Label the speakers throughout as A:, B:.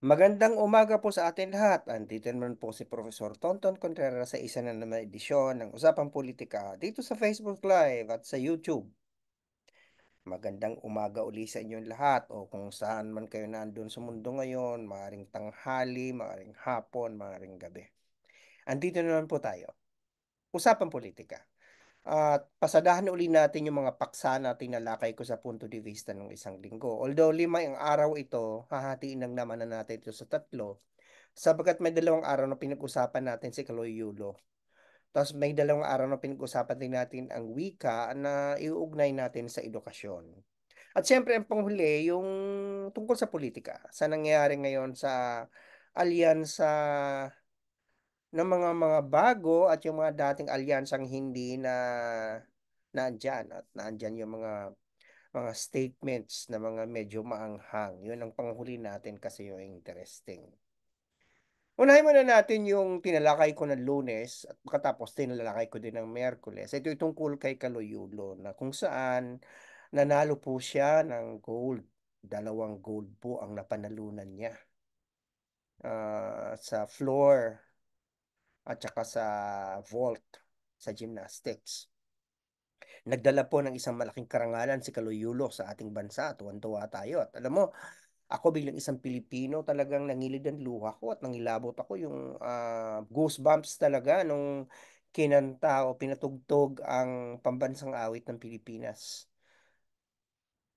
A: Magandang umaga po sa atin lahat. Andito naman po si Professor Tonton Contreras sa isa na naman edisyon ng Usapang Politika dito sa Facebook Live at sa YouTube. Magandang umaga uli sa inyong lahat o kung saan man kayo nandun sa mundo ngayon, maaring tanghali, maaring hapon, maaring gabi. Andito naman po tayo. Usapang Politika at pasadahan uli natin yung mga paksa na tinalakay ko sa punto de vista ng isang linggo. Although lima ang araw ito, hahatiin lang naman na natin ito sa tatlo sapagkat may dalawang araw na pinag-usapan natin si Kaloy Yulo. Tapos may dalawang araw na pinag-usapan din natin ang wika na iuugnay natin sa edukasyon. At siyempre ang panghuli, yung tungkol sa politika, sa nangyayari ngayon sa alyansa ng mga mga bago at yung mga dating alyansang hindi na nandiyan at nandiyan yung mga mga statements na mga medyo maanghang. Yun ang panghuli natin kasi yung interesting. Unahin muna natin yung tinalakay ko ng lunes at pagkatapos tinalakay ko din ng Merkules. Ito yung tungkol kay Kaloyulo na kung saan nanalo po siya ng gold. Dalawang gold po ang napanalunan niya uh, sa floor at saka sa vault sa gymnastics. Nagdala po ng isang malaking karangalan si Kaluyulo sa ating bansa. Tuwan-tuwa tayo. At alam mo, ako bilang isang Pilipino talagang nangilid ang luha ko at nangilabot ako yung uh, goosebumps talaga nung kinanta o pinatugtog ang pambansang awit ng Pilipinas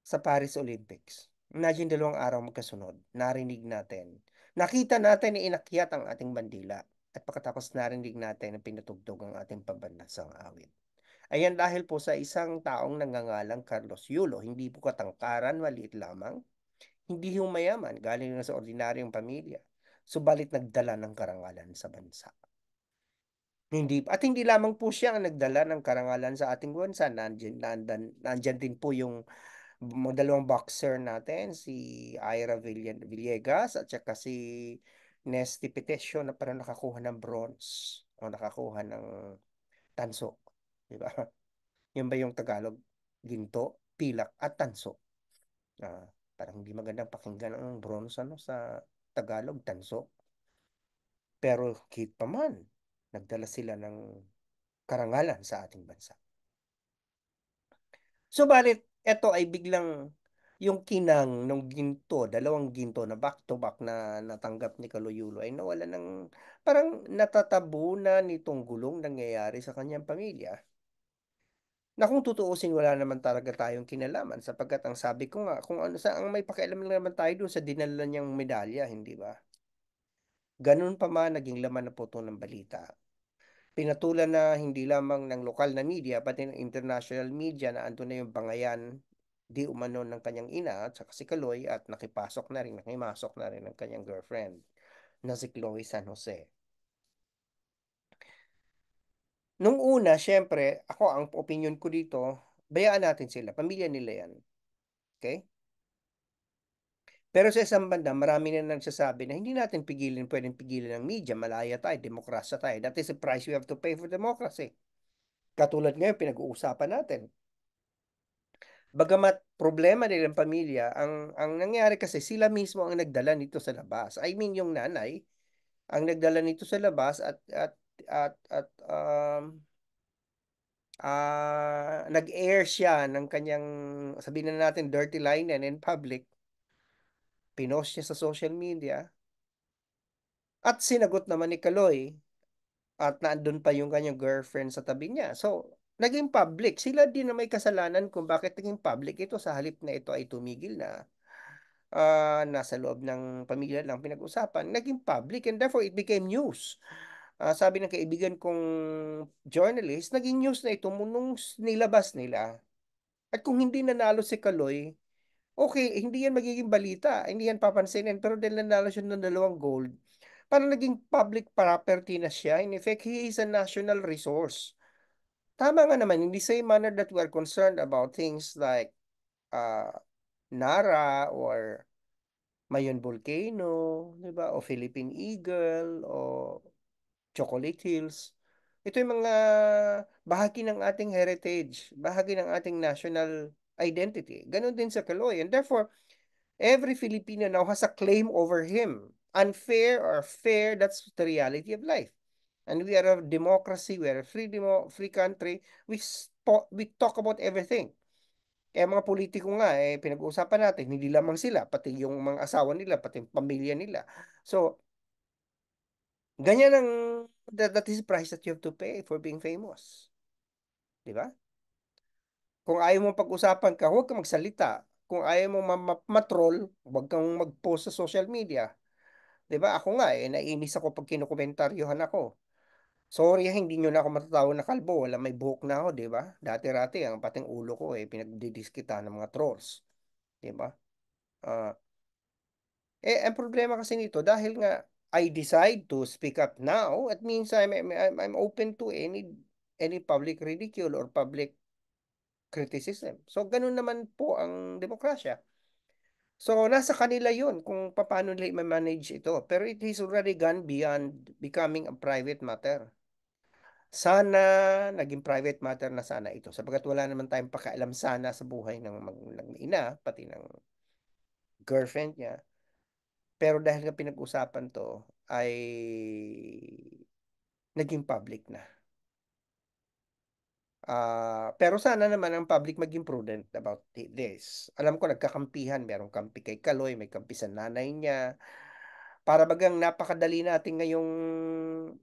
A: sa Paris Olympics. Imagine dalawang araw magkasunod, narinig natin. Nakita natin na inakyat ang ating bandila at pagkatapos narinig natin na pinatugtog ang ating pambansang awit. Ayan dahil po sa isang taong nangangalang Carlos Yulo, hindi po katangkaran, maliit lamang, hindi yung mayaman, galing na sa ordinaryong pamilya, subalit nagdala ng karangalan sa bansa. Hindi, at hindi lamang po siya ang nagdala ng karangalan sa ating bansa. Nandiyan, nandan, nandiyan din po yung dalawang boxer natin, si Ira Villegas at saka si nes repetition na parang nakakuha ng bronze o nakakuha ng tanso. Di ba? Yun ba yung Tagalog? Ginto, pilak, at tanso. Ah, parang hindi magandang pakinggan ang bronze ano, sa Tagalog, tanso. Pero kahit pa man, nagdala sila ng karangalan sa ating bansa. So, balit, ito ay biglang yung kinang ng ginto, dalawang ginto na back to back na natanggap ni Kaloyulo ay nawala ng parang natatabo na nitong gulong nangyayari sa kanyang pamilya. Na kung tutuusin wala naman talaga tayong kinalaman sapagkat ang sabi ko nga kung ano sa ang may pakialam lang naman tayo doon sa dinala niyang medalya, hindi ba? Ganun pa man naging laman na puto ng balita. Pinatulan na hindi lamang ng lokal na media pati ng international media na ando na yung bangayan di umano ng kanyang ina at saka si Kaloy at nakipasok na rin, nakimasok na rin ng kanyang girlfriend na si Chloe San Jose. Nung una, syempre, ako ang opinion ko dito, bayaan natin sila, pamilya nila yan. Okay? Pero sa isang banda, marami na nagsasabi na hindi natin pigilin, pwedeng pigilan ng media, malaya tayo, demokrasya tayo. That is the price we have to pay for democracy. Katulad ngayon, pinag-uusapan natin bagamat problema nila ng pamilya, ang ang nangyari kasi sila mismo ang nagdala nito sa labas. I mean yung nanay ang nagdala nito sa labas at at at at um uh, nag-air siya ng kanyang sabihin na natin dirty line and in public. Pinost niya sa social media. At sinagot naman ni Kaloy at naandun pa yung kanyang girlfriend sa tabi niya. So, naging public. Sila din na may kasalanan kung bakit naging public ito sa halip na ito ay tumigil na uh, nasa loob ng pamilya lang pinag-usapan, naging public and therefore it became news. Uh, sabi ng kaibigan kong journalist, naging news na ito nung nilabas nila. At kung hindi nanalo si Kaloy, okay, hindi yan magiging balita, hindi yan papansinin, pero dahil nanalo siya ng dalawang gold, para naging public property na siya. In effect, he is a national resource tama nga naman, in the same manner that we are concerned about things like uh, Nara or Mayon Volcano, di ba? O Philippine Eagle, o Chocolate Hills. Ito yung mga bahagi ng ating heritage, bahagi ng ating national identity. Ganon din sa Kaloy. And therefore, every Filipino now has a claim over him. Unfair or fair, that's the reality of life and we are a democracy, we are a free demo, free country, we we talk about everything. Kaya eh, mga politiko nga, eh, pinag-uusapan natin, hindi lamang sila, pati yung mga asawa nila, pati yung pamilya nila. So, ganyan ang, that, that is the price that you have to pay for being famous. Di ba? Kung ayaw mo pag-usapan ka, huwag ka magsalita. Kung ayaw mo ma- matroll, huwag kang mag-post sa social media. 'di ba? Ako nga eh naiinis ako pag kinokomentaryohan ako. Sorry, ah, hindi nyo na ako matatawag na kalbo. Wala may buhok na ako, di ba? Dati-rati, ang pating ulo ko, eh, pinagdidiskita ng mga trolls. Di ba? Uh, eh, ang problema kasi nito, dahil nga, I decide to speak up now, it means I'm, I'm, I'm open to any any public ridicule or public criticism. So, ganun naman po ang demokrasya. So, nasa kanila yun kung paano nila i-manage ito. Pero it has already gone beyond becoming a private matter. Sana naging private matter na sana ito sapagkat wala naman tayong pakialam sana sa buhay ng mag, ng ina pati ng girlfriend niya. Pero dahil nga pinag-usapan to ay naging public na. Uh, pero sana naman ang public maging prudent about this. Alam ko nagkakampihan, merong kampi kay Kaloy, may kampi sa nanay niya, para bagang napakadali natin ngayong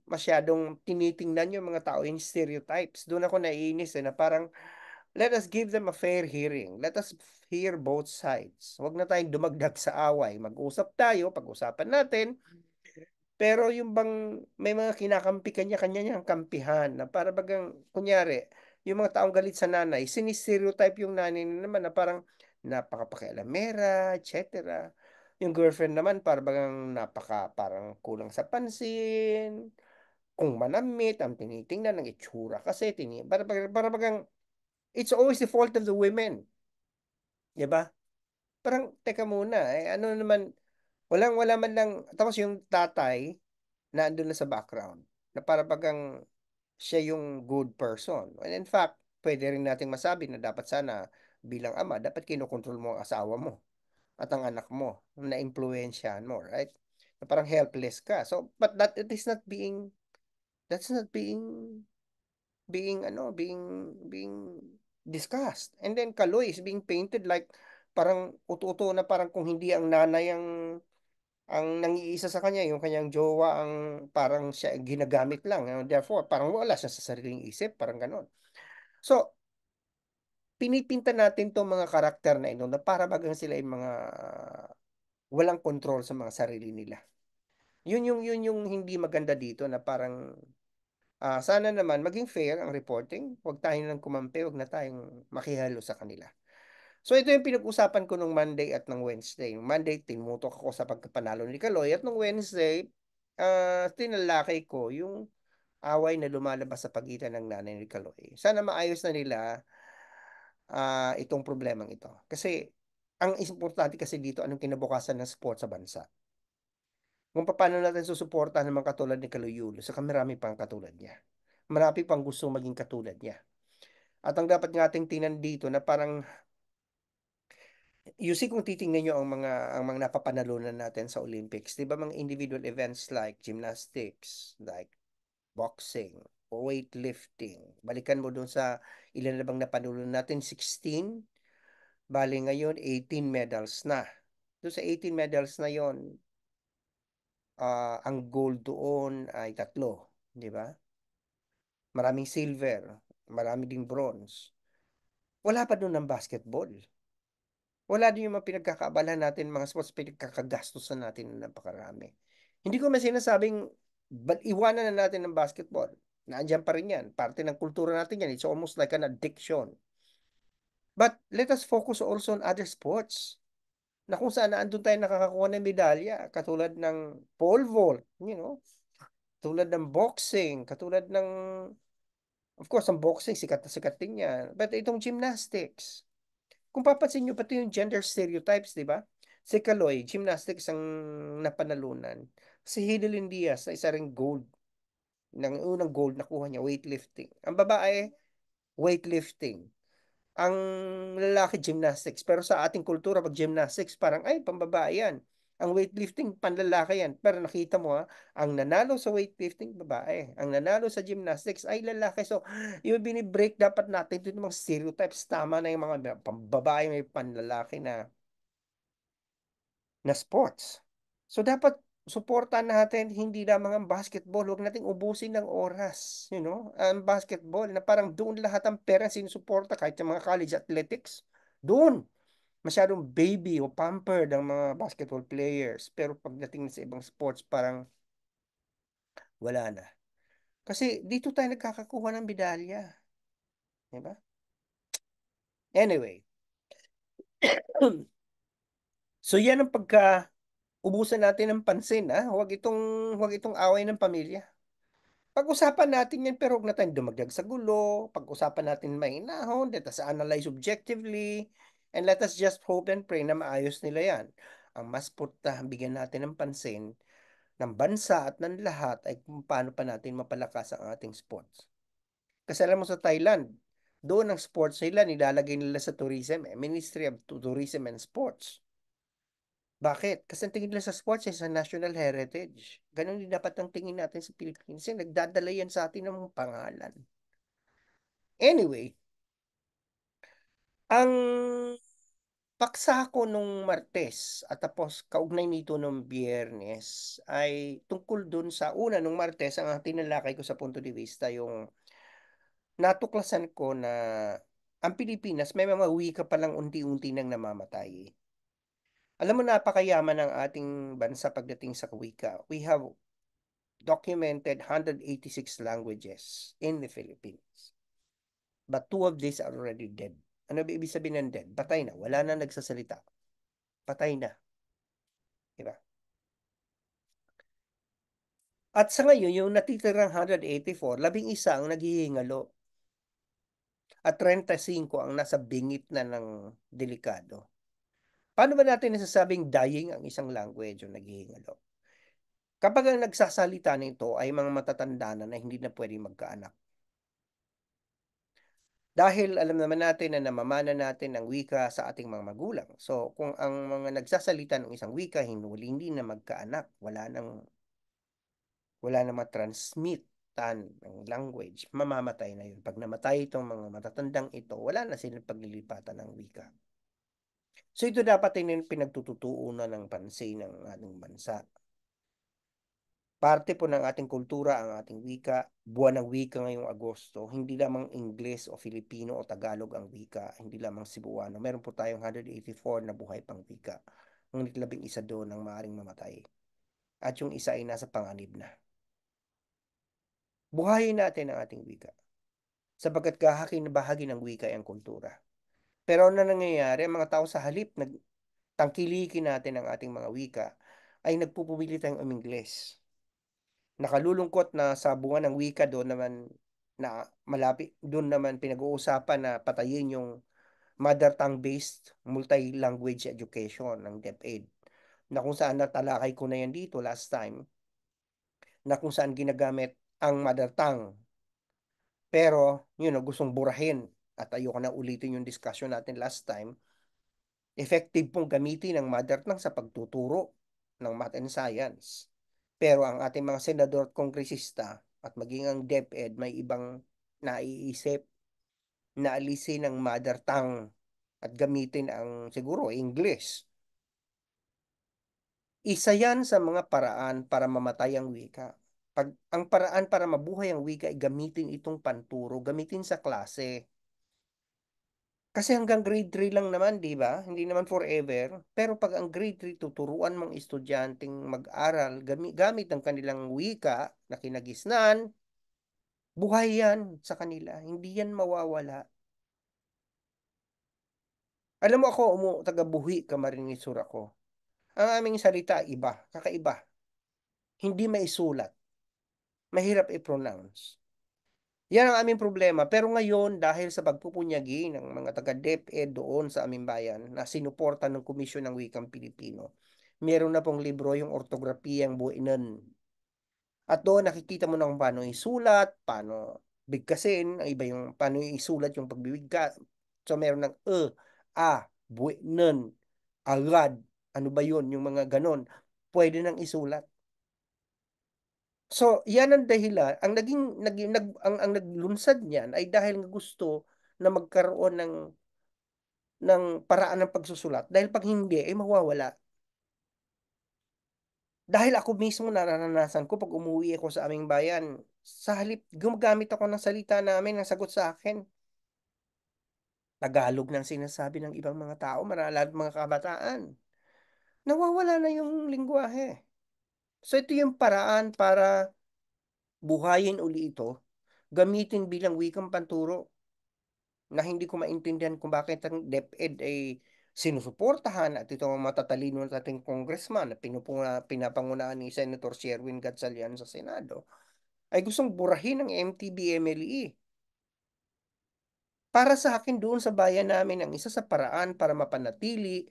A: masyadong tinitingnan yung mga tao in stereotypes. Doon ako naiinis eh, na parang let us give them a fair hearing. Let us hear both sides. Huwag na tayong dumagdag sa away. Mag-usap tayo, pag-usapan natin. Pero yung bang may mga kinakampi kanya-kanya niyang kampihan na para bagang, kunyari, yung mga taong galit sa nanay, sinistereotype yung nanay naman na parang napakapakialamera, etc yung girlfriend naman para bang napaka parang kulang sa pansin. Kung manamit, ang tinitingnan ng itsura kasi tini para bang, para bang it's always the fault of the women. 'Di ba? Parang teka muna, eh, ano naman walang wala man lang tapos yung tatay na andun na sa background na para bagang siya yung good person. And in fact, pwede rin nating masabi na dapat sana bilang ama, dapat kinokontrol mo ang asawa mo at ang anak mo na impluwensyahan mo, right? Na parang helpless ka. So, but that it is not being that's not being being ano, being being discussed. And then Kaloy is being painted like parang ututo na parang kung hindi ang nanay ang ang nangiisa sa kanya, yung kanyang jowa ang parang siya ginagamit lang. Therefore, parang wala siya sa sariling isip, parang ganon. So, pinipinta natin tong mga karakter na ito na para bagang sila yung mga walang control sa mga sarili nila. Yun yung yun yung hindi maganda dito na parang uh, sana naman maging fair ang reporting. Huwag tayong nang kumampi, huwag na tayong makihalo sa kanila. So ito yung pinag-usapan ko nung Monday at nung Wednesday. Monday, tinutok ako sa pagkapanalo ni Kaloy. At nung Wednesday, uh, tinalakay ko yung away na lumalabas sa pagitan ng nanay ni Kaloy. Sana maayos na nila uh, itong problemang ito. Kasi ang importante kasi dito anong kinabukasan ng sport sa bansa. Kung paano natin susuportahan ng mga katulad ni Kaluyulo sa kamarami pang katulad niya. Marami pang gusto maging katulad niya. At ang dapat nga ating tinan dito na parang you see kung titingnan niyo ang mga ang mga napapanalunan natin sa Olympics, 'di ba mga individual events like gymnastics, like boxing, weightlifting. Balikan mo doon sa ilan na bang napanulo natin, 16. Bali ngayon, 18 medals na. Doon sa 18 medals na yon uh, ah, ang gold doon ay tatlo. Di ba? Maraming silver, maraming ding bronze. Wala pa doon ng basketball. Wala din yung mga pinagkakaabalan natin, mga sports pinagkakagastusan natin ng napakarami. Hindi ko man sinasabing but iwanan na natin ng basketball. Naandiyan pa rin yan. Parte ng kultura natin yan. It's almost like an addiction. But let us focus also on other sports na kung saan naandun tayo nakakakuha ng medalya. Katulad ng pole vault, you know. katulad ng boxing, katulad ng... Of course, ang boxing, sikat na sikat din yan. But itong gymnastics. Kung papansin nyo, pati yung gender stereotypes, di ba? Si Kaloy, gymnastics ang napanalunan. Si Hidalyn Diaz, isa ring gold ng unang gold na kuha niya, weightlifting. Ang babae, weightlifting. Ang lalaki, gymnastics. Pero sa ating kultura, pag gymnastics, parang, ay, pambabae yan. Ang weightlifting, panlalaki yan. Pero nakita mo ha, ang nanalo sa weightlifting, babae. Ang nanalo sa gymnastics ay lalaki. So, yung binibreak dapat natin ito yung mga stereotypes. Tama na yung mga pambabae may panlalaki na na sports. So, dapat suporta natin hindi lamang ang basketball. Huwag nating ubusin ng oras. You know, ang basketball na parang doon lahat ang pera sinusuporta kahit sa mga college athletics. Doon. Masyadong baby o pampered ang mga basketball players. Pero pagdating sa ibang sports, parang wala na. Kasi dito tayo nagkakakuha ng medalya. Diba? Anyway. so yan ang pagka ubusan natin ng pansin, ha? Ah. Huwag itong, huwag itong away ng pamilya. Pag-usapan natin yan, pero huwag na tayong dumagdag sa gulo. Pag-usapan natin mainahon, let us analyze objectively, and let us just hope and pray na maayos nila yan. Ang mas purta, bigyan natin ng pansin ng bansa at ng lahat ay kung paano pa natin mapalakas ang ating sports. Kasi alam mo sa Thailand, doon ang sports nila, nilalagay nila sa tourism, eh. Ministry of Tourism and Sports. Bakit? Kasi ang tingin nila sa sports is eh, a national heritage. Ganun din dapat ang tingin natin sa Philippines. Kasi nagdadala yan sa atin ng pangalan. Anyway, ang paksa ko nung Martes at tapos kaugnay nito nung Biyernes ay tungkol dun sa una nung Martes ang tinalakay ko sa punto de vista yung natuklasan ko na ang Pilipinas may mga wika palang unti-unti nang namamatay. Eh. Alam mo, napakayaman ng ating bansa pagdating sa wika. We have documented 186 languages in the Philippines. But two of these are already dead. Ano ba ibig sabihin ng dead? Patay na. Wala na nagsasalita. Patay na. Diba? At sa ngayon, yung natitirang 184, labing isa ang naghihingalo. At 35 ang nasa bingit na ng delikado. Paano ba natin nasasabing dying ang isang language o naghihingalo? Kapag ang nagsasalita nito ay mga matatanda na na hindi na pwedeng magkaanak. Dahil alam naman natin na namamana natin ang wika sa ating mga magulang. So kung ang mga nagsasalita ng isang wika hinuli hindi na magkaanak, wala nang wala na matransmit tan ng language, mamamatay na yun. Pag namatay itong mga matatandang ito, wala na silang paglilipatan ng wika. So ito dapat ay pinagtututuunan ng pansin ng ating bansa. Parte po ng ating kultura, ang ating wika, buwan ng wika ngayong Agosto, hindi lamang Ingles o Filipino o Tagalog ang wika, hindi lamang Cebuano. Meron po tayong 184 na buhay pang wika. Ngunit labing isa doon ang maaring mamatay. At yung isa ay nasa panganib na. Buhayin natin ang ating wika. Sapagkat kahaki na bahagi ng wika ay ang kultura. Pero ano na nangyayari, ang mga tao sa halip, tangkilikin natin ang ating mga wika, ay nagpupubili tayong umingles. Nakalulungkot na sa bunga ng wika doon naman na malapit, doon naman pinag-uusapan na patayin yung mother tongue-based multi-language education ng DepEd na kung saan natalakay ko na yan dito last time na kung saan ginagamit ang mother tongue. Pero, yun know, gustong burahin at ayoko na ulitin yung discussion natin last time, effective pong gamitin ang mother tongue sa pagtuturo ng math and science. Pero ang ating mga senador at kongresista at maging ang DepEd may ibang naiisip na alisin ang mother tongue at gamitin ang siguro English. Isa yan sa mga paraan para mamatay ang wika. Pag, ang paraan para mabuhay ang wika ay gamitin itong panturo, gamitin sa klase. Kasi hanggang grade 3 lang naman, di ba? Hindi naman forever. Pero pag ang grade 3, tuturuan mong estudyanteng mag-aral gamit, ang kanilang wika na kinagisnan, buhay yan sa kanila. Hindi yan mawawala. Alam mo ako, umu, taga-buhi ka marinisur ako. Ang aming salita, iba, kakaiba. Hindi maisulat. Mahirap i-pronounce. Yan ang aming problema. Pero ngayon, dahil sa pagpupunyagi ng mga taga-DepEd doon sa aming bayan na sinuporta ng Komisyon ng Wikang Pilipino, meron na pong libro yung ortografiya ang buinan. At doon nakikita mo nang paano isulat, paano bigkasin, ang iba yung paano isulat yung pagbibigka. So meron ng e, a, buinan, agad, ano ba yun, yung mga ganon. Pwede nang isulat. So, yan ang dahilan. Ang naging nag, nag ang, ang naglunsad niyan ay dahil gusto na magkaroon ng ng paraan ng pagsusulat dahil pag hindi ay mawawala. Dahil ako mismo naranasan ko pag umuwi ako sa aming bayan, sa halip gumagamit ako ng salita namin ang sagot sa akin. Tagalog ng sinasabi ng ibang mga tao, maralan mga kabataan. Nawawala na yung lingwahe. So ito yung paraan para buhayin uli ito, gamitin bilang wikang panturo na hindi ko maintindihan kung bakit ang DepEd ay sinusuportahan at itong matatalino ng ating congressman na pinupuna, pinapangunahan ni Senator Sherwin Gatsalian sa Senado ay gustong burahin ng MTB-MLE. Para sa akin doon sa bayan namin, ang isa sa paraan para mapanatili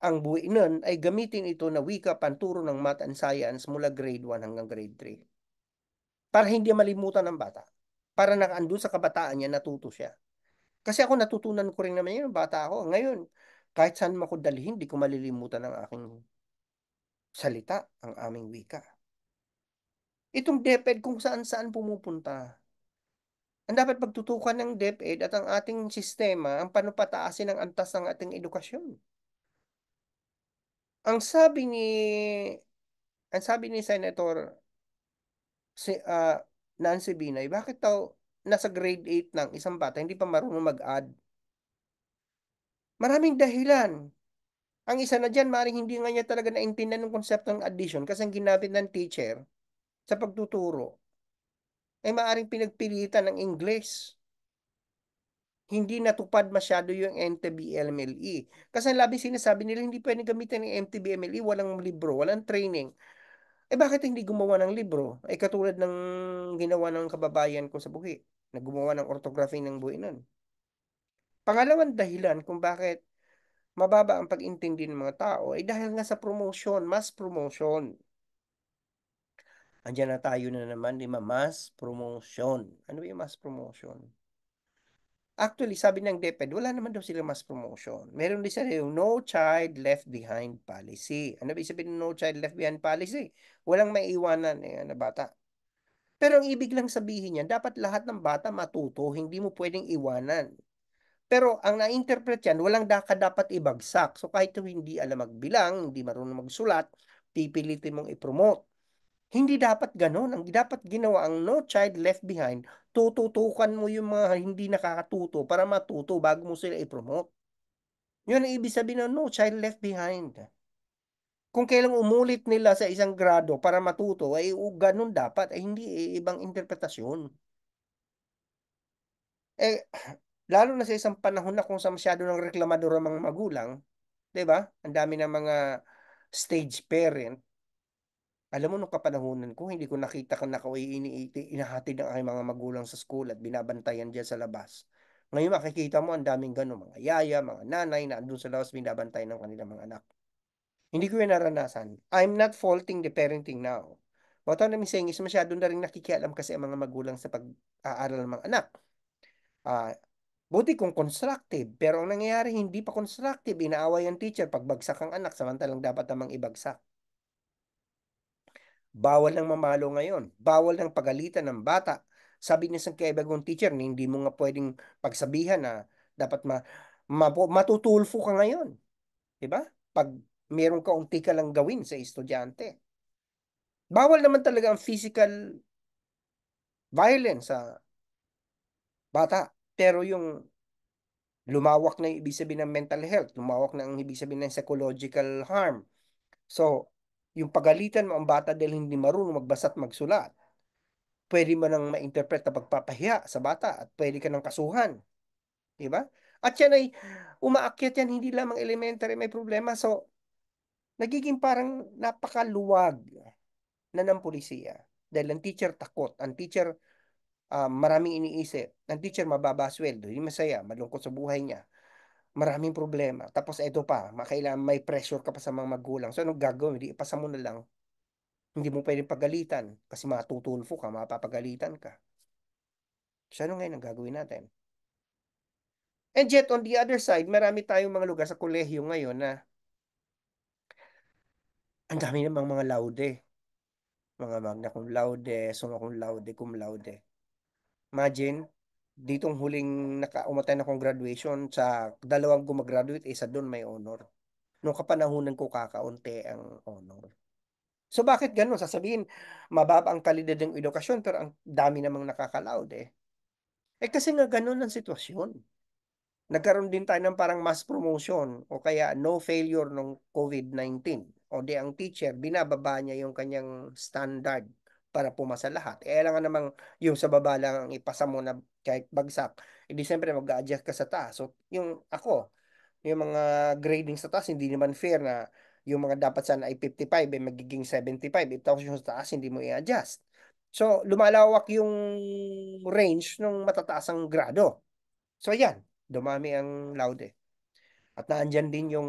A: ang buwi nun ay gamitin ito na wika panturo ng math and science mula grade 1 hanggang grade 3. Para hindi malimutan ng bata. Para nakaandun sa kabataan niya, natuto siya. Kasi ako natutunan ko rin naman yun, bata ako. Ngayon, kahit saan ako dalhin, hindi ko malilimutan ang aking salita, ang aming wika. Itong DepEd kung saan-saan pumupunta. Ang dapat pagtutukan ng DepEd at ang ating sistema ang panupataasin ng antas ng ating edukasyon. Ang sabi ni ang sabi ni Senator si uh, Nancy Binay, bakit daw nasa grade 8 ng isang bata hindi pa marunong mag-add? Maraming dahilan. Ang isa na diyan, maring hindi nga niya talaga naintindihan ng konsepto ng addition kasi ang ginamit ng teacher sa pagtuturo ay maaring pinagpilitan ng English hindi natupad masyado yung MTBMLE. Kasi ang labi sinasabi nila hindi pwedeng gamitin ng MTBMLE, walang libro, walang training. Eh bakit hindi gumawa ng libro? Eh katulad ng ginawa ng kababayan ko sa buhi, na gumawa ng orthography ng buhi nun. Pangalawang dahilan kung bakit mababa ang pag-intindi ng mga tao ay dahil nga sa promotion, mass promotion. Andiyan na tayo na naman, di ba? Mass promotion. Ano ba yung mass promotion? Actually, sabi ng DepEd, wala naman daw sila mas promotion. Meron din sila yung no child left behind policy. Ano ba sabihin ng no child left behind policy? Walang maiiwanan eh, na ano, bata. Pero ang ibig lang sabihin niyan, dapat lahat ng bata matuto, hindi mo pwedeng iwanan. Pero ang na-interpret yan, walang daka dapat ibagsak. So kahit hindi alam magbilang, hindi marunong magsulat, pipilitin mong ipromote. Hindi dapat ganun. Ang dapat ginawa ang No Child Left Behind, tututukan mo yung mga hindi nakakatuto para matuto bago mo sila i-promote. Yun ang ibig sabihin ng No Child Left Behind. Kung kailang umulit nila sa isang grado para matuto, ay o, ganun dapat, ay hindi eh, ibang interpretasyon. Eh, lalo na sa isang panahon na kung sa masyado ng reklamador ang mga magulang, 'di ba? Ang dami ng mga stage parent alam mo, nung kapanahonan ko, hindi ko nakita kang nakaway iniiti, inahatid ng aking mga magulang sa school at binabantayan dyan sa labas. Ngayon makikita mo ang daming gano'n, mga yaya, mga nanay na andun sa labas binabantay ng kanilang mga anak. Hindi ko yan naranasan. I'm not faulting the parenting now. But what I'm saying is masyado na rin nakikialam kasi ang mga magulang sa pag-aaral ng mga anak. Uh, buti kung constructive, pero ang nangyayari hindi pa constructive, inaaway ang teacher, pagbagsak ang anak, samantalang dapat namang ibagsak. Bawal ng mamalo ngayon. Bawal ng pagalitan ng bata. Sabi ni isang kaibagong teacher, hindi mo nga pwedeng pagsabihan na dapat ma, ma matutulfo ka ngayon. Diba? Pag meron ka unti ka lang gawin sa estudyante. Bawal naman talaga ang physical violence sa bata. Pero yung lumawak na ibig sabihin ng mental health, lumawak na ang ibig sabihin ng psychological harm. So, yung pagalitan mo ang bata dahil hindi marunong magbasa at magsulat. Pwede mo nang ma-interpret na pagpapahiya sa bata at pwede ka nang kasuhan. Diba? At yan ay umaakyat yan hindi lamang elementary may problema. So, nagiging parang napakaluwag na ng pulisya. Dahil ang teacher takot. Ang teacher um, maraming iniisip. Ang teacher mababa sweldo. Hindi masaya. Malungkot sa buhay niya maraming problema. Tapos ito pa, makailangan may pressure ka pa sa mga magulang. So ano gagawin? Hindi ipasa mo na lang. Hindi mo pwedeng pagalitan kasi matutulfo ka, mapapagalitan ka. So ano ngayon ang gagawin natin? And yet on the other side, marami tayong mga lugar sa kolehiyo ngayon na ang dami namang mga laude. Mga magna cum laude, summa cum laude, cum laude. Imagine, ditong huling nakaumatay na kong graduation sa dalawang gumagraduate, isa doon may honor. Nung kapanahonan ko kakaunti ang honor. So bakit ganun? Sasabihin, mababa ang kalidad ng edukasyon pero ang dami namang nakakalaud eh. Eh kasi nga ganun ang sitwasyon. Nagkaroon din tayo ng parang mass promotion o kaya no failure ng COVID-19. O di ang teacher, binababa niya yung kanyang standard para pumasa lahat. Eh, alam nga namang yung sa baba lang ang ipasa mo na kahit bagsak. Eh, di siyempre mag-adjust ka sa taas. So, yung ako, yung mga grading sa taas, hindi naman fair na yung mga dapat sana ay 55 ay eh, magiging 75. Eh, yung sa taas, hindi mo i-adjust. So, lumalawak yung range ng matataasang grado. So, ayan. Dumami ang laude. At naandyan din yung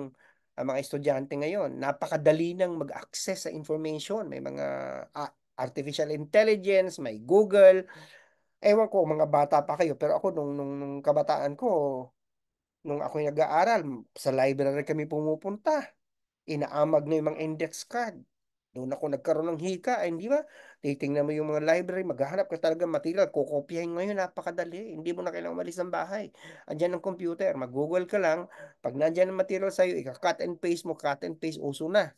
A: ang ah, mga estudyante ngayon, napakadali nang mag-access sa information. May mga uh, artificial intelligence, may Google. Ewan ko, mga bata pa kayo, pero ako nung, nung, nung kabataan ko, nung ako nag-aaral, sa library kami pumupunta. Inaamag na yung mga index card. Doon ako nagkaroon ng hika, hindi eh, ba? Titingnan mo yung mga library, maghahanap ka talaga material, kukopyahin ngayon, napakadali. Hindi mo na kailangang umalis ng bahay. Andiyan ang computer, mag-google ka lang. Pag nandiyan ang material sa'yo, ika-cut and paste mo, cut and paste, uso na.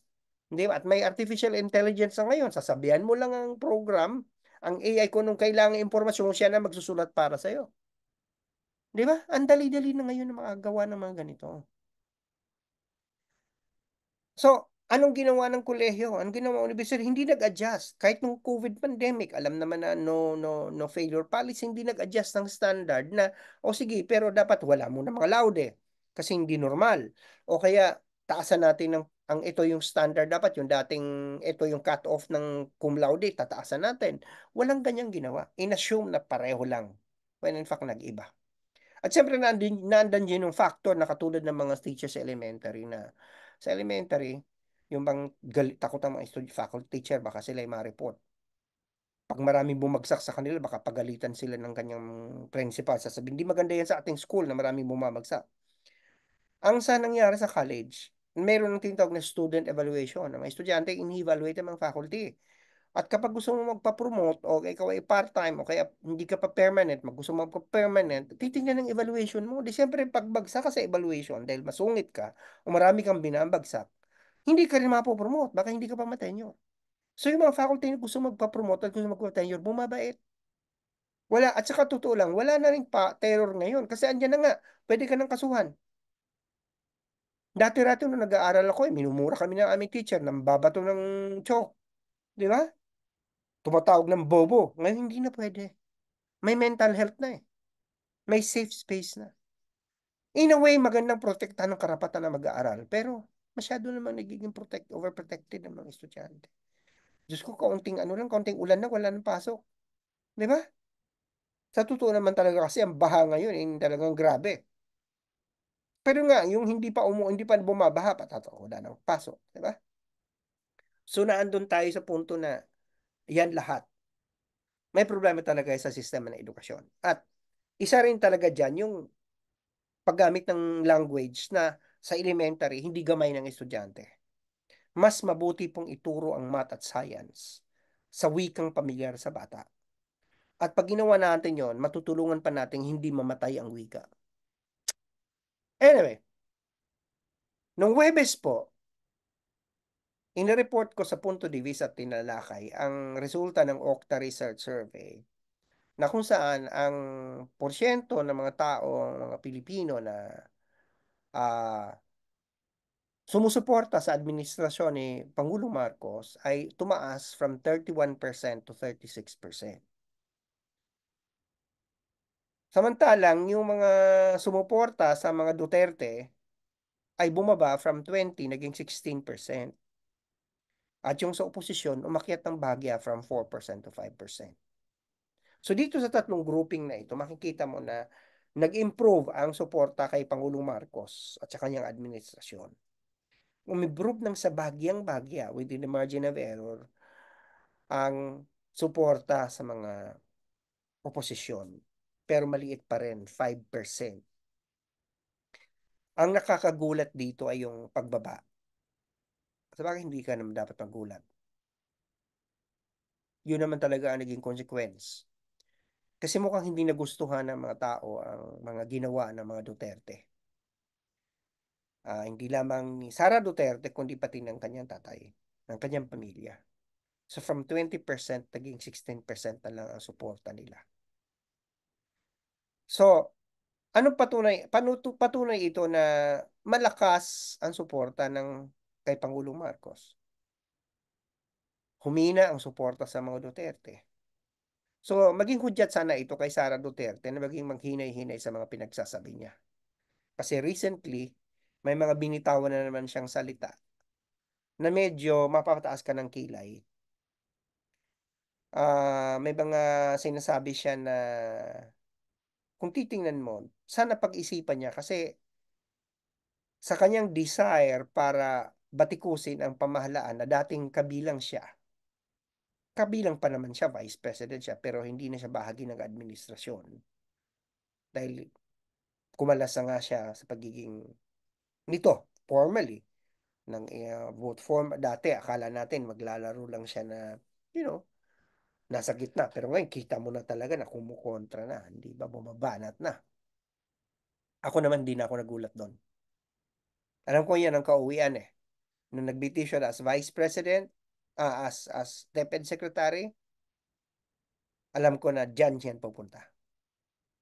A: Hindi ba? At may artificial intelligence na ngayon. Sasabihan mo lang ang program, ang AI ko nung kailangan impormasyon, siya na magsusulat para sa'yo. Di ba? Ang dali-dali na ngayon ng mga gawa ng mga ganito. So, anong ginawa ng kolehiyo? Anong ginawa ng university? Hindi nag-adjust. Kahit nung COVID pandemic, alam naman na no, no, no failure policy, hindi nag-adjust ng standard na, o oh, sige, pero dapat wala muna mga laude kasi hindi normal. O kaya, taasan natin ng ang ito yung standard dapat yung dating ito yung cut off ng cum laude tataasan natin walang ganyang ginawa inassume na pareho lang when in fact nag-iba at siyempre nandiyan nandan din yung factor na katulad ng mga teachers sa elementary na sa elementary yung bang galit, takot ang mga student faculty teacher baka sila ay ma-report pag maraming bumagsak sa kanila baka pagalitan sila ng kanyang principal sasabihin hindi maganda yan sa ating school na maraming bumabagsak ang sa nangyari sa college meron ng tinatawag na student evaluation. Ang mga estudyante, in evaluate ng mga faculty. At kapag gusto mo magpa-promote o ikaw ay part-time o kaya hindi ka pa permanent, mag gusto mo magpa-permanent, titingnan ng evaluation mo. Di siyempre pagbagsak ka sa evaluation dahil masungit ka o marami kang binabagsak, hindi ka rin mapopromote. Baka hindi ka pa matenure. So yung mga faculty na gusto magpa-promote at gusto magpa-tenure, bumabait. Wala, at saka totoo lang, wala na rin pa terror ngayon kasi andyan na nga, pwede ka nang kasuhan. Dati-dati nung nag-aaral ako, eh, minumura kami ng aming teacher, ng babato ng chok. Di ba? Tumatawag ng bobo. Ngayon hindi na pwede. May mental health na eh. May safe space na. In a way, magandang protektahan ng karapatan na mag-aaral. Pero masyado naman nagiging protect, overprotected ng mga estudyante. Diyos ko, kaunting ano lang, kaunting ulan na, wala nang pasok. Di ba? Sa totoo naman talaga kasi ang baha ngayon, eh, talagang grabe pero nga, yung hindi pa umu hindi pa bumabaha, patato, wala nang pasok. Di ba? So, naandun tayo sa punto na yan lahat. May problema talaga sa sistema ng edukasyon. At isa rin talaga dyan yung paggamit ng language na sa elementary, hindi gamay ng estudyante. Mas mabuti pong ituro ang math at science sa wikang pamilyar sa bata. At pag ginawa natin yon, matutulungan pa natin hindi mamatay ang wika. Anyway, nung Webes po, inireport ko sa Punto Divis at Tinalakay ang resulta ng Okta Research Survey na kung saan ang porsyento ng mga tao, mga Pilipino na uh, sumusuporta sa administrasyon ni Pangulong Marcos ay tumaas from 31% to 36%. Samantalang yung mga sumuporta sa mga Duterte ay bumaba from 20 naging 16%. At yung sa oposisyon, umakyat ng bahagya from 4% to 5%. So dito sa tatlong grouping na ito, makikita mo na nag-improve ang suporta kay Pangulong Marcos at sa kanyang administrasyon. Umimprove ng sa bagyang-bagya within the margin of error ang suporta sa mga oposisyon pero maliit pa rin, 5%. Ang nakakagulat dito ay yung pagbaba. Sabagay hindi ka naman dapat magulat. Yun naman talaga ang naging consequence. Kasi mukhang hindi nagustuhan ng mga tao ang mga ginawa ng mga Duterte. Uh, hindi lamang ni Sara Duterte, kundi pati ng kanyang tatay, ng kanyang pamilya. So from 20%, naging 16% na lang ang suporta nila. So, anong patunay, panuto, patunay ito na malakas ang suporta ng kay Pangulong Marcos? Humina ang suporta sa mga Duterte. So, maging hudyat sana ito kay Sara Duterte na maging maghinay-hinay sa mga pinagsasabi niya. Kasi recently, may mga binitawan na naman siyang salita na medyo mapapataas ka ng kilay. Uh, may mga sinasabi siya na kung titingnan mo, sana pag-isipan niya kasi sa kanyang desire para batikusin ang pamahalaan na dating kabilang siya, kabilang pa naman siya, vice president siya, pero hindi na siya bahagi ng administrasyon. Dahil kumalasa nga siya sa pagiging nito, formally, ng uh, vote form. Dati, akala natin maglalaro lang siya na, you know, nasa gitna. Pero ngayon, kita mo na talaga na kumukontra na. Hindi ba bumabanat na? Ako naman din na ako nagulat doon. Alam ko yan ang kauwian eh. Nung nagbiti siya as vice president, uh, as, as DepEd secretary, alam ko na dyan siya pupunta.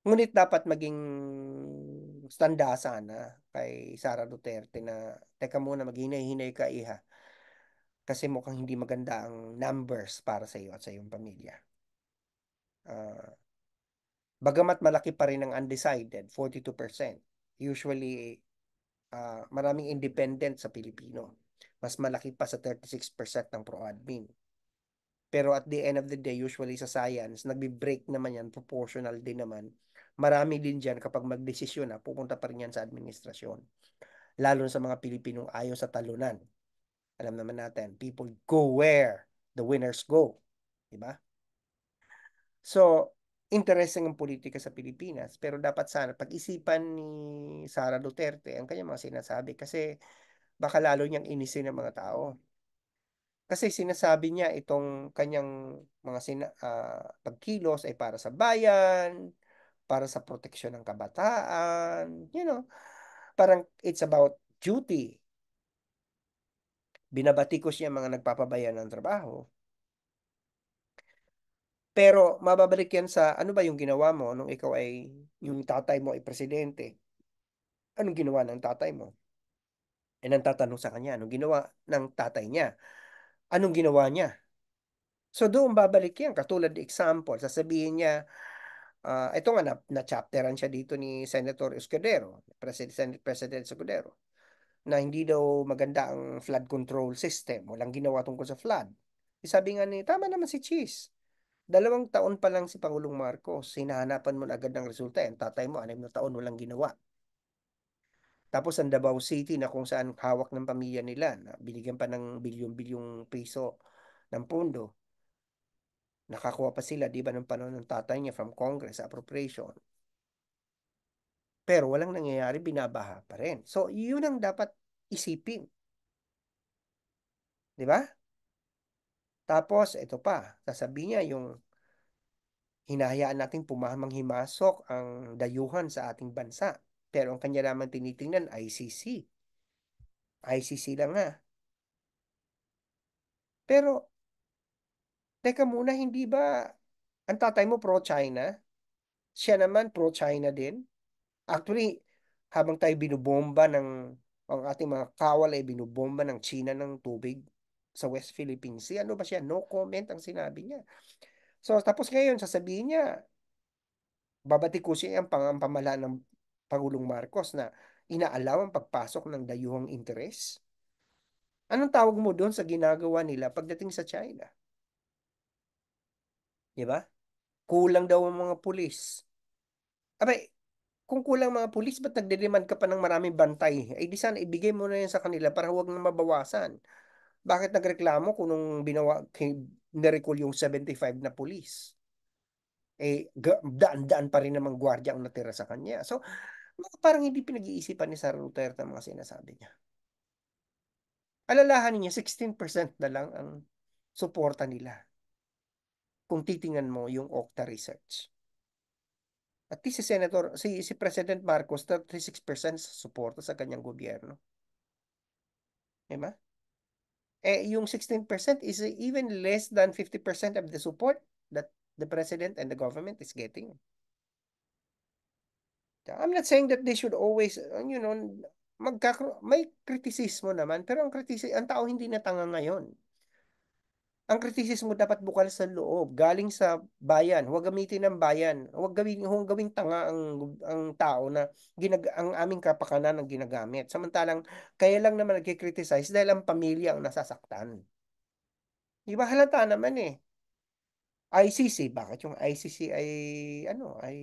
A: Ngunit dapat maging standa sana kay Sara Duterte na teka muna maghinay-hinay ka iha kasi mukhang hindi maganda ang numbers para sa iyo at sa iyong pamilya. Uh, bagamat malaki pa rin ang undecided, 42%. Usually, uh, maraming independent sa Pilipino. Mas malaki pa sa 36% ng pro-admin. Pero at the end of the day, usually sa science, nagbe-break naman yan, proportional din naman. Marami din dyan kapag magdesisyon na, pupunta pa rin yan sa administrasyon. Lalo sa mga Pilipinong ayaw sa talunan alam naman natin, people go where the winners go. Diba? So, interesting ang politika sa Pilipinas pero dapat sana pag-isipan ni Sara Duterte ang kanyang mga sinasabi kasi baka lalo niyang inisin ng mga tao. Kasi sinasabi niya itong kanyang mga sina, uh, pagkilos ay para sa bayan, para sa proteksyon ng kabataan, you know. Parang it's about duty binabatikos niya mga nagpapabayan ng trabaho. Pero mababalik yan sa ano ba yung ginawa mo nung ikaw ay yung tatay mo ay presidente. Anong ginawa ng tatay mo? And eh, nang tatanong sa kanya, anong ginawa ng tatay niya? Anong ginawa niya? So doon babalik yan. Katulad example, sasabihin niya, uh, ah, ito nga na, na chapteran siya dito ni Senator Escudero, President, President Escudero na hindi daw maganda ang flood control system. Walang ginawa tungkol sa flood. Eh, sabi nga ni, tama naman si Cheese. Dalawang taon pa lang si Pangulong Marcos, hinahanapan mo na agad ng resulta. Ang tatay mo, anim na taon, walang ginawa. Tapos ang Davao City na kung saan hawak ng pamilya nila, na binigyan pa ng bilyong-bilyong piso ng pondo. Nakakuha pa sila, di ba, ng panahon ng tatay niya from Congress, appropriation pero walang nangyayari, binabaha pa rin. So, yun ang dapat isipin. Di ba? Tapos, ito pa, sasabihin niya yung hinahayaan natin pumahamang himasok ang dayuhan sa ating bansa. Pero ang kanya naman tinitingnan, ICC. ICC lang nga. Pero, teka muna, hindi ba ang tatay mo pro-China? Siya naman pro-China din? Actually, habang tayo binubomba ng ang ating mga kawal ay binubomba ng China ng tubig sa West Philippines Sea. Ano ba siya? No comment ang sinabi niya. So tapos ngayon sasabihin niya babatikusin ang pangampamala ng Pangulong Marcos na inaalaw ang pagpasok ng dayuhang interes. Anong tawag mo doon sa ginagawa nila pagdating sa China? Di ba? Kulang daw ang mga pulis. Abay, kung kulang mga pulis, ba't nagdedemand ka pa ng maraming bantay? Ay eh, di sana ibigay mo na yan sa kanila para huwag na mabawasan. Bakit nagreklamo kung nung binawa, nirecall yung 75 na pulis? Eh, daan-daan pa rin namang gwardiya ang natira sa kanya. So, parang hindi pinag-iisipan ni Sara Duterte ang mga sinasabi niya. Alalahanin niya, 16% na lang ang suporta nila kung titingnan mo yung Okta Research at least si Senator, si, si President Marcos, 36% suporta sa kanyang gobyerno. Diba? Eh, yung 16% is even less than 50% of the support that the President and the government is getting. I'm not saying that they should always, uh, you know, magkakro may kritisismo naman, pero ang kritisismo, ang tao hindi na natanga ngayon. Ang kritisismo dapat bukal sa loob, galing sa bayan. Huwag gamitin ng bayan. Huwag gawing, huwag gawing tanga ang, ang tao na ginag, ang aming kapakanan ang ginagamit. Samantalang, kaya lang naman nagkikriticize dahil ang pamilya ang nasasaktan. Di ba halata naman eh. ICC, bakit yung ICC ay, ano, ay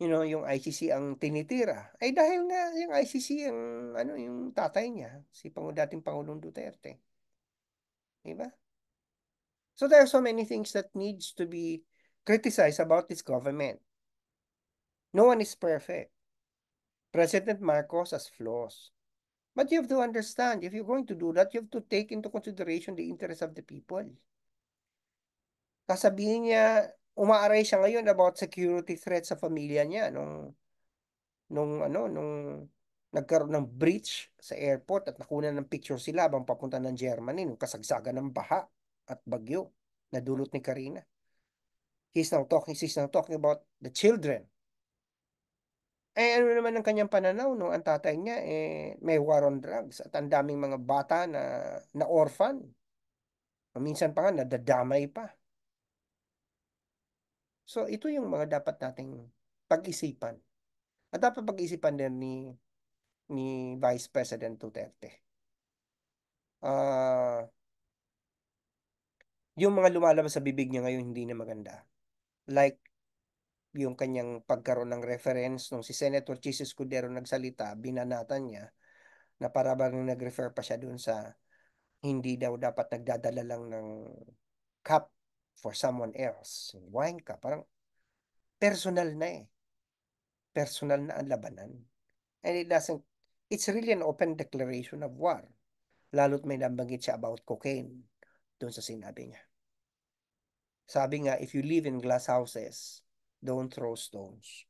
A: you know, yung ICC ang tinitira. Ay dahil nga yung ICC ang ano, yung tatay niya, si Pangulo dating Pangulong Duterte. Di ba? So there are so many things that needs to be criticized about this government. No one is perfect. President Marcos has flaws. But you have to understand, if you're going to do that, you have to take into consideration the interests of the people. Kasabihin niya, umaaray siya ngayon about security threat sa pamilya niya nung nung ano nung nagkaroon ng breach sa airport at nakunan ng picture sila habang papunta ng Germany nung kasagsagan ng baha at bagyo na dulot ni Karina. He's now talking, she's now talking about the children. Eh ano naman ang kanyang pananaw no? Ang tatay niya eh may war on drugs at ang daming mga bata na na orphan. Minsan pa nga nadadamay pa. So, ito yung mga dapat nating pag-isipan. At dapat pag-isipan din ni, ni Vice President Duterte. Uh, yung mga lumalabas sa bibig niya ngayon hindi na maganda. Like, yung kanyang pagkaroon ng reference nung si Senator Chis Escudero nagsalita, binanatan niya na para bang nag-refer pa siya doon sa hindi daw dapat nagdadala lang ng cup for someone else. Wine ka, parang personal na eh. Personal na ang labanan. And it doesn't, it's really an open declaration of war. Lalo't may nabanggit siya about cocaine doon sa sinabi niya. Sabi nga, if you live in glass houses, don't throw stones.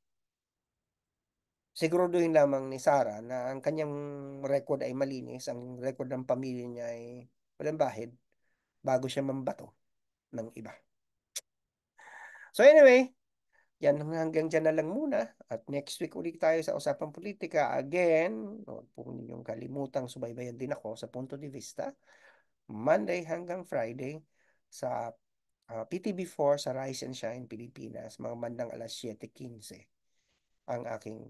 A: Siguraduhin lamang ni Sarah na ang kanyang record ay malinis, ang record ng pamilya niya ay walang bahid bago siya mambato ng iba. So anyway, yan hanggang dyan na lang muna. At next week ulit tayo sa Usapang Politika. Again, huwag po ninyong kalimutang subaybayan din ako sa Punto de Vista. Monday hanggang Friday sa uh, ah, PTB4 sa Rise and Shine Pilipinas. Mga bandang alas 7.15 ang aking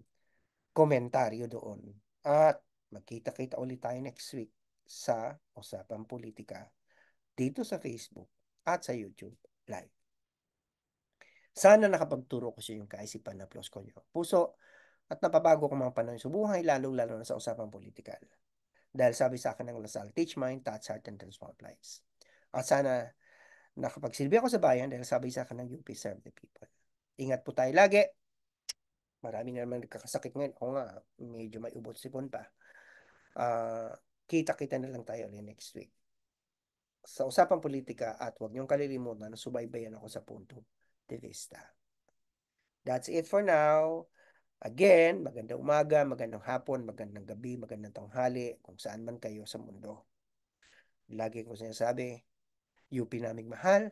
A: komentaryo doon. At magkita-kita ulit tayo next week sa Usapang Politika dito sa Facebook at sa YouTube Live. Sana nakapagturo ko sa inyong kaisipan na plus ko nyo. Puso at napabago ko mga panahon sa buhay, lalong-lalo na sa usapang politikal. Dahil sabi sa akin ng Lasal, teach mind, touch heart, and transform lives. At sana nakapagsilbi ako sa bayan dahil sabi sa akin ng UP Serve the People. Ingat po tayo lagi. Marami na naman nagkakasakit ngayon. Ako nga, medyo may ubot sipon pa. Uh, kita-kita na lang tayo ulit next week sa usapang politika at huwag niyong kalilimutan na subaybayan ako sa punto de vista. That's it for now. Again, magandang umaga, magandang hapon, magandang gabi, magandang tanghali, kung saan man kayo sa mundo. Lagi ko sinasabi, UP naming mahal,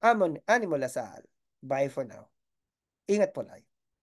A: Amon Animal Lasal. Bye for now. Ingat po lagi.